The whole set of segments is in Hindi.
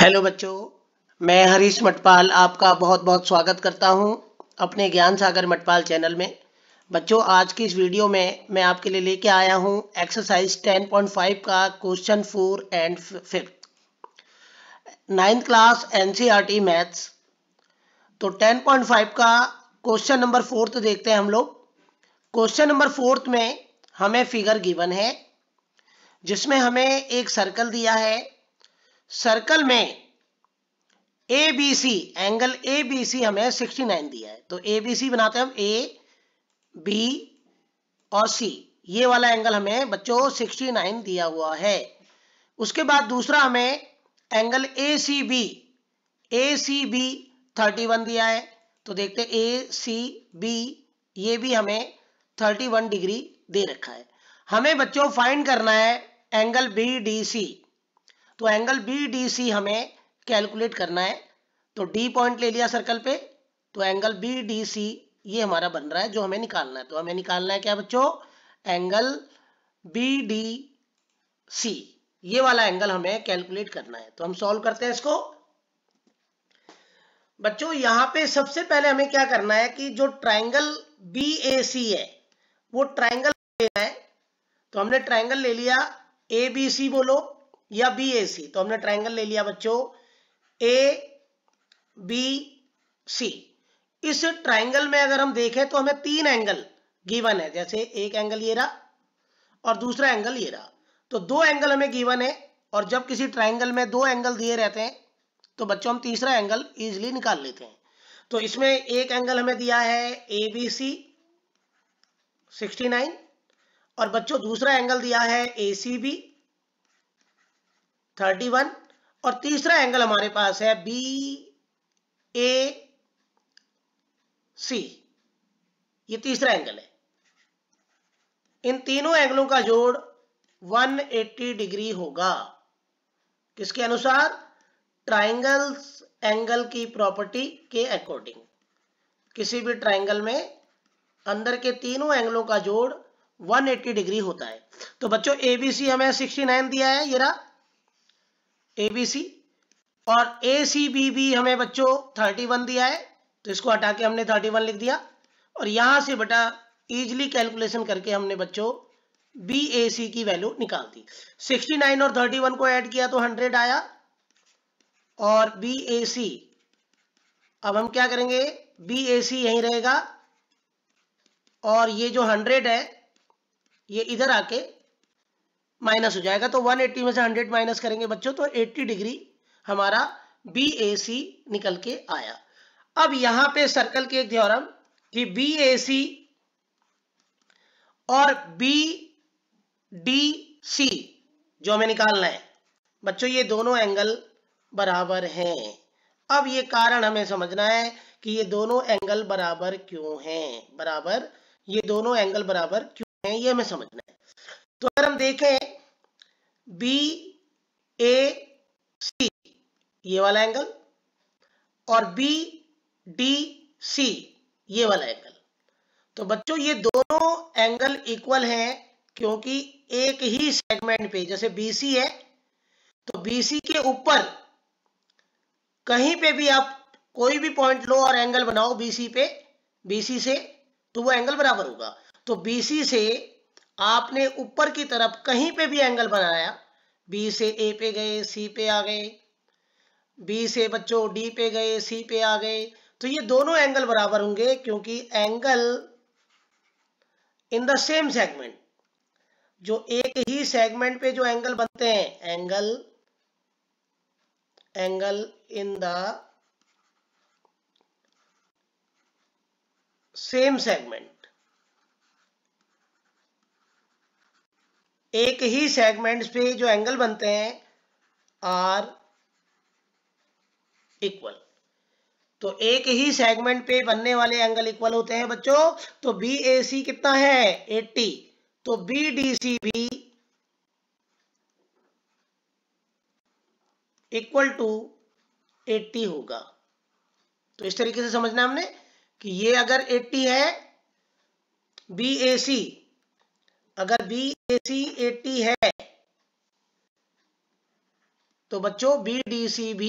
हेलो बच्चों मैं हरीश मटपाल आपका बहुत बहुत स्वागत करता हूं अपने ज्ञान सागर मटपाल चैनल में बच्चों आज की इस वीडियो में मैं आपके लिए लेके आया हूं एक्सरसाइज 10.5 का question four and fifth ninth class NCERT maths तो 10.5 का क्वेश्चन नंबर फोर्थ देखते हैं हम लोग क्वेश्चन नंबर फोर्थ में हमें फिगर गिवन है जिसमें हमें एक सर्कल दिया है सर्कल में A B C angle A B C हमें 69 दिया है तो ए बी सी बनाते हैं हम ए बी और सी ये वाला एंगल हमें बच्चों 69 दिया हुआ है उसके बाद दूसरा हमें angle A C B A C B thirty one दिया है तो देखते ए सी बी ये भी हमें थर्टी वन डिग्री दे रखा है हमें बच्चों फाइंड करना है एंगल बी डी सी तो एंगल बी डी सी हमें कैलकुलेट करना है तो डी पॉइंट ले लिया सर्कल पे तो एंगल बी डी सी ये हमारा बन रहा है जो हमें निकालना है तो हमें निकालना है क्या बच्चों एंगल बी डी सी ये वाला एंगल हमें कैलकुलेट करना है तो हम सॉल्व करते हैं इसको बच्चों यहां पे सबसे पहले हमें क्या करना है कि जो ट्राइंगल बी ए सी है वो ट्राइंगल लेना है तो हमने ट्राइंगल ले लिया ए बी सी बोलो या बी ए सी तो हमने ट्राइंगल ले लिया बच्चों ए बी सी इस ट्राइंगल में अगर हम देखें तो हमें तीन एंगल गिवन है जैसे एक एंगल ये रहा और दूसरा एंगल ये रहा तो दो एंगल हमें गिवन है और जब किसी ट्राइंगल में दो एंगल दिए रहते हैं तो बच्चों हम तीसरा एंगल इजिली निकाल लेते हैं तो इसमें एक एंगल हमें दिया है A B C sixty nine और बच्चों दूसरा एंगल दिया है A C B thirty one और तीसरा एंगल हमारे पास है बी ए सी ये तीसरा एंगल है इन तीनों एंगलों का जोड़ 180 डिग्री होगा किसके अनुसार ट्राइंगल्स एंगल की प्रॉपर्टी के अकॉर्डिंग किसी भी ट्राइंगल में अंदर के तीनों एंगलों का जोड़ 180 डिग्री होता है तो बच्चों एबीसी हमें 69 दिया है ये रहा एबीसी और ए सी बी भी हमें बच्चों 31 दिया है तो इसको हटा के हमने 31 लिख दिया और यहां से बेटा इजिली कैलकुलेशन करके हमने बच्चों बी ए सी की वैल्यू निकाल दी 69 और 31 को ऐड किया तो 100 आया और बी ए सी अब हम क्या करेंगे बी ए सी यहीं रहेगा और ये जो 100 है ये इधर आके माइनस हो जाएगा तो 180 में से 100 माइनस करेंगे बच्चों तो 80 डिग्री हमारा बी ए सी निकल के आया अब यहां पे सर्कल की एक थ्योरम कि बी ए सी और बी डी सी जो हमें निकालना है बच्चों ये दोनों एंगल बराबर हैं अब ये कारण हमें समझना है कि ये दोनों एंगल बराबर क्यों हैं बराबर ये दोनों एंगल बराबर क्यों है ये हमें समझना है तो अगर हम देखें बी ए सी ये वाला एंगल और बी डी सी ये वाला एंगल तो बच्चों ये दोनों एंगल इक्वल हैं क्योंकि एक ही सेगमेंट पे जैसे BC है तो BC के ऊपर कहीं पे भी आप कोई भी पॉइंट लो और एंगल बनाओ BC पे BC से तो वो एंगल बराबर होगा तो BC से आपने ऊपर की तरफ कहीं पे भी एंगल बनाया B से A पे गए C पे आ गए B से बच्चों D पे गए C पे आ गए तो ये दोनों एंगल बराबर होंगे क्योंकि angle in the same segment जो एक ही सेगमेंट पे जो एंगल बनते हैं angle angle in the same segment एक ही सेगमेंट्स पे जो एंगल बनते हैं आर इक्वल तो एक ही सेगमेंट पे बनने वाले एंगल इक्वल होते हैं बच्चों तो बी ए सी कितना है 80 तो बी डी सी भी इक्वल टू 80 होगा तो इस तरीके से समझना हमने कि ये अगर 80 है बी ए सी अगर B A C A T है तो बच्चों बी डी सी भी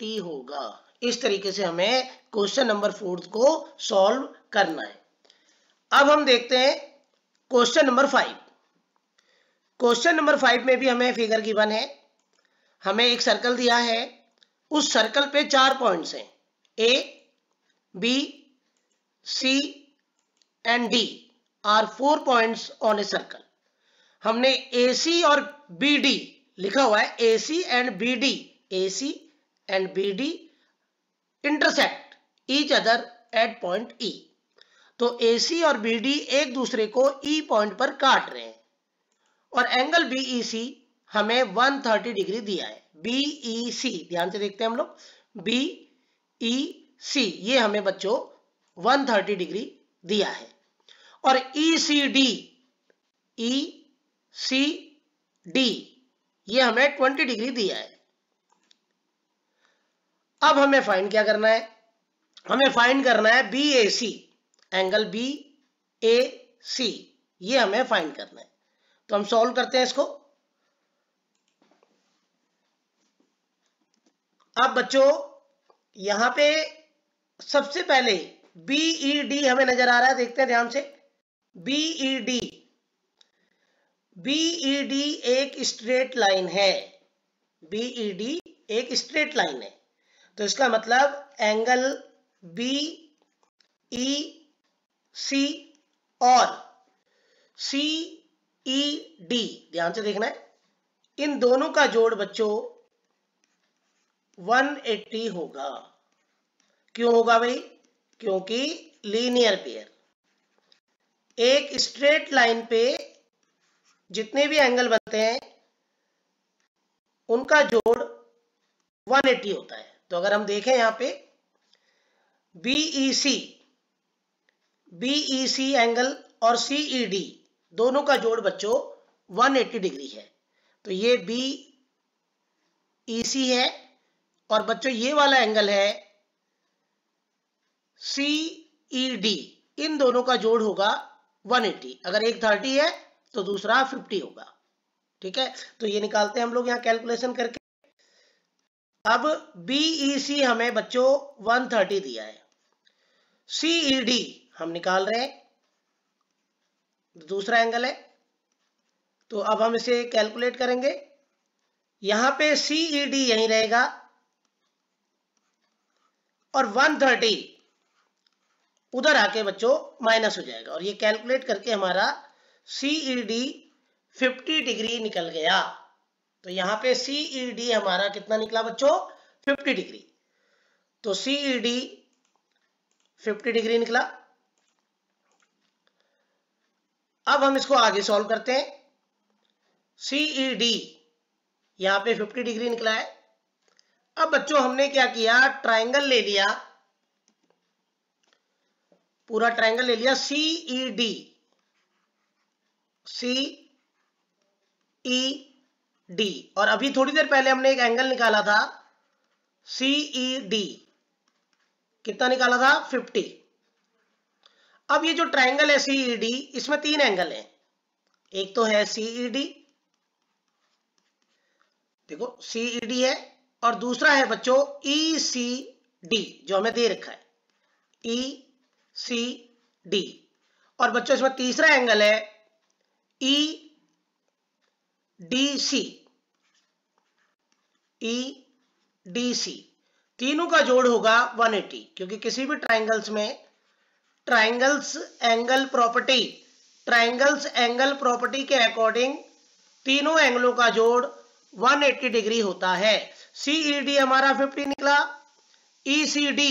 टी होगा इस तरीके से हमें क्वेश्चन नंबर फोर्थ को सॉल्व करना है अब हम देखते हैं question number five question number five में भी हमें फिगर गिवन है हमें एक सर्कल दिया है उस सर्कल पे चार पॉइंट्स हैं A B C and D are four points on a circle हमने ए सी और बी डी लिखा हुआ है A C and B D A C and B D intersect each other at point E तो ए सी और बी डी एक दूसरे को ई e पॉइंट पर काट रहे हैं और एंगल बी ई सी हमें वन थर्टी डिग्री दिया है बी ई सी ध्यान से देखते हैं हम लोग बी ई सी ये हमें बच्चों वन थर्टी डिग्री दिया है और ई C D E C D ये हमें 20 डिग्री दिया है अब हमें फाइंड क्या करना है हमें फाइंड करना है B A C angle B A C ये हमें फाइंड करना है तो हम सॉल्व करते हैं इसको अब बच्चों यहां पे सबसे पहले डी e हमें नजर आ रहा है देखते हैं ध्यान से बीईडी डी e e एक स्ट्रेट लाइन है बीईडी e एक स्ट्रेट लाइन है तो इसका मतलब एंगल बी ई सी और सी ई डी ध्यान से देखना है इन दोनों का जोड़ बच्चों 180 होगा क्यों होगा भाई क्योंकि लीनियर पेयर एक स्ट्रेट लाइन पे जितने भी एंगल बनते हैं उनका जोड़ 180 होता है तो अगर हम देखें यहां पे BE C e e angle और सीईडी e दोनों का जोड़ बच्चों 180 डिग्री है तो ये बी सी है और बच्चों ये वाला एंगल है सीईडी इन दोनों का जोड़ होगा 180 अगर एक 30 है तो दूसरा 50 होगा ठीक है तो ये निकालते हैं हम लोग यहाँ कैलकुलेशन करके अब बीईसी e हमें बच्चों 130 दिया है सीईडी e हम निकाल रहे हैं तो दूसरा एंगल है तो अब हम इसे कैलकुलेट करेंगे यहां पे सीईडी e यहीं रहेगा और 130 उधर आके बच्चों माइनस हो जाएगा और ये कैलकुलेट करके हमारा सीईडी 50 डिग्री निकल गया तो यहाँ पे सीईडी e हमारा कितना निकला बच्चों 50 डिग्री तो सीईडी 50 डिग्री निकला अब हम इसको आगे सॉल्व करते हैं सीईडी e यहां पे 50 डिग्री निकला है अब बच्चों हमने क्या किया ट्राइंगल ले लिया पूरा ट्रायंगल ले लिया E D C E D और अभी थोड़ी देर पहले हमने एक एंगल निकाला था ई डी e कितना निकाला था 50 अब ये जो ट्रायंगल है ई डी e इसमें तीन एंगल हैं एक तो है ई डी e देखो सीई डी है और दूसरा है बच्चों ई सी डी जो हमें दे रखा है ई e सी डी और बच्चों इसमें तीसरा एंगल है E D C E D C तीनों का जोड़ होगा 180 क्योंकि किसी भी ट्राइंगल्स में triangles angle property triangles angle property के अकॉर्डिंग तीनों एंगलों का जोड़ 180 डिग्री होता है सीईडी e, हमारा 50 निकला E C D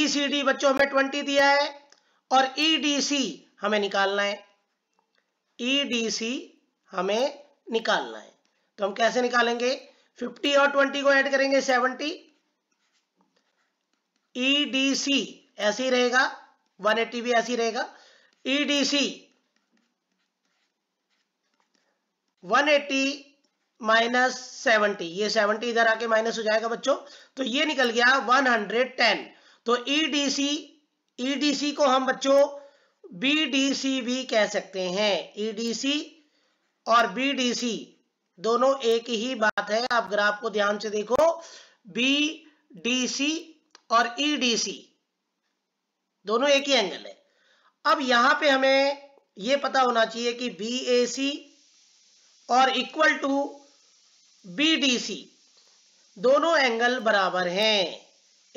ECD e बच्चों हमें ट्वेंटी दिया है और ईडीसी e हमें निकालना है ईडीसी e हमें निकालना है तो हम कैसे निकालेंगे 50 और 20 को ऐड करेंगे 70 ईडीसी ऐसे ही रहेगा 180 भी ऐसे ही रहेगा ईडीसी 180 माइनस 70 ये 70 इधर आके माइनस हो जाएगा बच्चों तो ये निकल गया 110 तो ईडीसी e ईडीसी e को हम बच्चों बीडीसी भी कह सकते हैं ईडीसी e और बीडीसी दोनों एक ही बात है आप ग्राफ को ध्यान से देखो बीडीसी और ईडीसी दोनों एक ही एंगल है अब यहां पे हमें यह पता होना चाहिए कि बीएसी और इक्वल टू बीडीसी दोनों एंगल बराबर हैं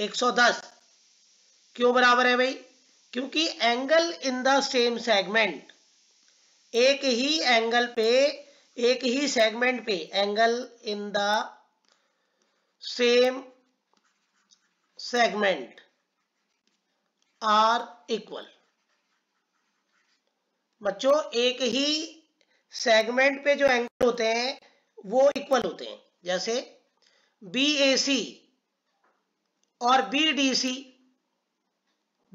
110 क्यों बराबर है भाई क्योंकि angle in the same segment एक ही एंगल पे एक ही सेगमेंट पे angle in the same segment are equal बच्चों एक ही सेगमेंट पे जो एंगल होते हैं वो इक्वल होते हैं जैसे बी ए सी और बी डी सी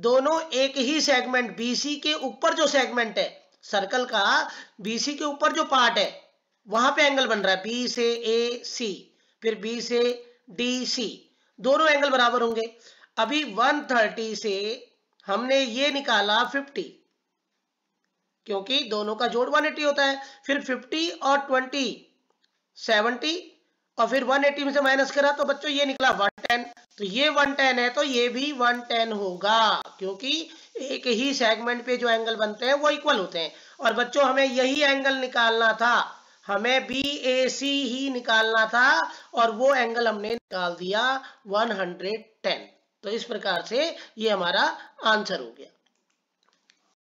दोनों एक ही सेगमेंट बीसी के ऊपर जो सेगमेंट है सर्कल का बीसी के ऊपर जो पार्ट है वहां पे एंगल बन रहा है बी से ए सी फिर बी से डी सी दोनों एंगल बराबर होंगे अभी 130 से हमने ये निकाला 50 क्योंकि दोनों का जोड़ 180 होता है फिर 50 और 20 70 और फिर 180 में से माइनस करा तो बच्चों ये निकला 110 तो ये 110 है तो ये भी 110 होगा क्योंकि एक ही सेगमेंट पे जो एंगल बनते हैं वो इक्वल होते हैं और बच्चों हमें यही एंगल निकालना था हमें बी ए सी ही निकालना था और वो एंगल हमने निकाल दिया 110 तो इस प्रकार से ये हमारा आंसर हो गया